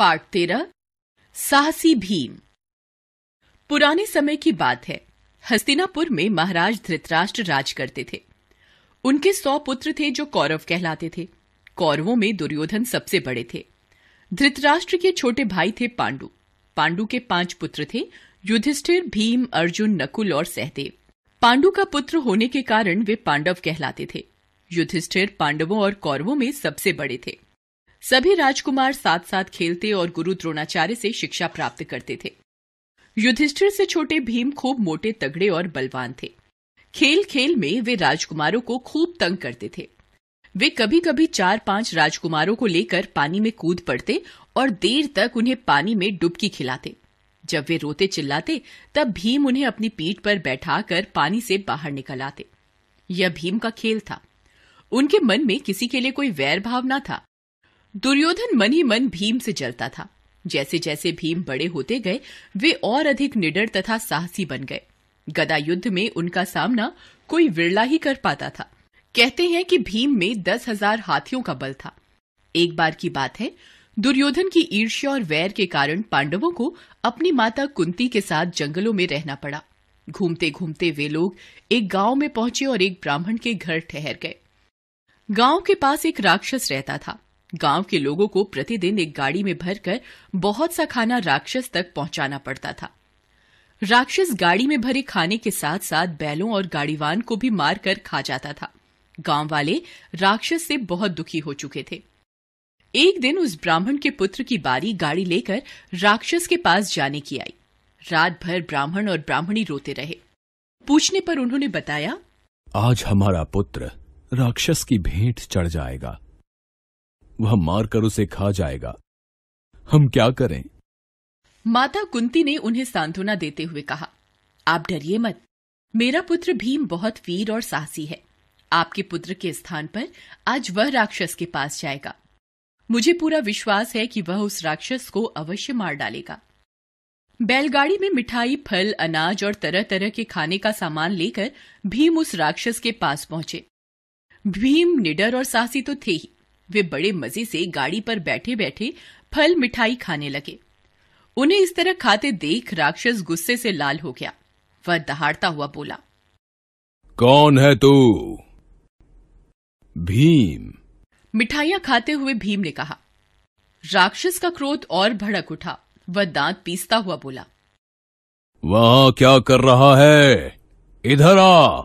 part तेरह साहसी भीम पुराने समय की बात है हस्तिनापुर में महाराज धृतराष्ट्र राज करते थे उनके सौ पुत्र थे जो कौरव कहलाते थे कौरवों में दुर्योधन सबसे बड़े थे धृतराष्ट्र के छोटे भाई थे पांडु पांडु के पांच पुत्र थे युधिष्ठिर भीम अर्जुन नकुल और सहदेव पांडु का पुत्र होने के कारण वे पांडव कहलाते थे युधिष्ठिर पांडवों और कौरवों में सबसे बड़े थे सभी राजकुमार साथ साथ खेलते और गुरु द्रोणाचार्य से शिक्षा प्राप्त करते थे युधिष्ठिर से छोटे भीम खूब मोटे तगड़े और बलवान थे खेल खेल में वे राजकुमारों को खूब तंग करते थे वे कभी कभी चार पांच राजकुमारों को लेकर पानी में कूद पड़ते और देर तक उन्हें पानी में डुबकी खिलाते जब वे रोते चिल्लाते तब भीम उन्हें अपनी पीठ पर बैठाकर पानी से बाहर निकल आते यह भीम का खेल था उनके मन में किसी के लिए कोई वैर भाव न था दुर्योधन मन ही मन भीम से जलता था जैसे जैसे भीम बड़े होते गए वे और अधिक निडर तथा साहसी बन गए गदा युद्ध में उनका सामना कोई विरला ही कर पाता था कहते हैं कि भीम में दस हजार हाथियों का बल था एक बार की बात है दुर्योधन की ईर्ष्या और वैर के कारण पांडवों को अपनी माता कुंती के साथ जंगलों में रहना पड़ा घूमते घूमते वे लोग एक गांव में पहुंचे और एक ब्राह्मण के घर ठहर गए गांव के पास एक राक्षस रहता था गांव के लोगों को प्रतिदिन एक गाड़ी में भरकर बहुत सा खाना राक्षस तक पहुंचाना पड़ता था राक्षस गाड़ी में भरे खाने के साथ साथ बैलों और गाड़ीवान को भी मारकर खा जाता था गांव वाले राक्षस से बहुत दुखी हो चुके थे एक दिन उस ब्राह्मण के पुत्र की बारी गाड़ी लेकर राक्षस के पास जाने की आई रात भर ब्राह्मण और ब्राह्मणी रोते रहे पूछने पर उन्होंने बताया आज हमारा पुत्र राक्षस की भेंट चढ़ जाएगा वह मारकर उसे खा जाएगा हम क्या करें माता कुंती ने उन्हें सांत्वना देते हुए कहा आप डरिए मत मेरा पुत्र भीम बहुत वीर और साहसी है आपके पुत्र के स्थान पर आज वह राक्षस के पास जाएगा मुझे पूरा विश्वास है कि वह उस राक्षस को अवश्य मार डालेगा बैलगाड़ी में मिठाई फल अनाज और तरह तरह के खाने का सामान लेकर भीम उस राक्षस के पास पहुंचे भीम निडर और साहसी तो थे ही वे बड़े मजे से गाड़ी पर बैठे बैठे फल मिठाई खाने लगे उन्हें इस तरह खाते देख राक्षस गुस्से से लाल हो गया वह दहाड़ता हुआ बोला कौन है तू भीम मिठाइयां खाते हुए भीम ने कहा राक्षस का क्रोध और भड़क उठा वह दांत पीसता हुआ बोला वहां क्या कर रहा है इधर आ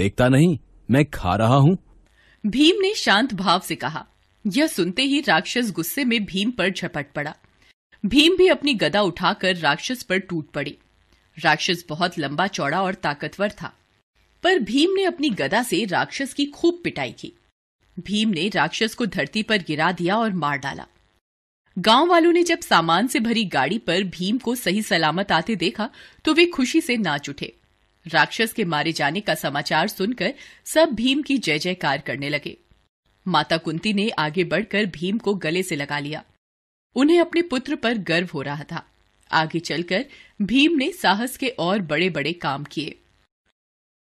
देखता नहीं मैं खा रहा हूं भीम ने शांत भाव से कहा यह सुनते ही राक्षस गुस्से में भीम पर झपट पड़ा भीम भी अपनी गदा उठाकर राक्षस पर टूट पड़ी राक्षस बहुत लंबा चौड़ा और ताकतवर था पर भीम ने अपनी गदा से राक्षस की खूब पिटाई की भीम ने राक्षस को धरती पर गिरा दिया और मार डाला गांव वालों ने जब सामान से भरी गाड़ी पर भीम को सही सलामत आते देखा तो वे खुशी से नाच उठे राक्षस के मारे जाने का समाचार सुनकर सब भीम की जय जयकार करने लगे माता कुंती ने आगे बढ़कर भीम को गले से लगा लिया उन्हें अपने पुत्र पर गर्व हो रहा था आगे चलकर भीम ने साहस के और बड़े बड़े काम किए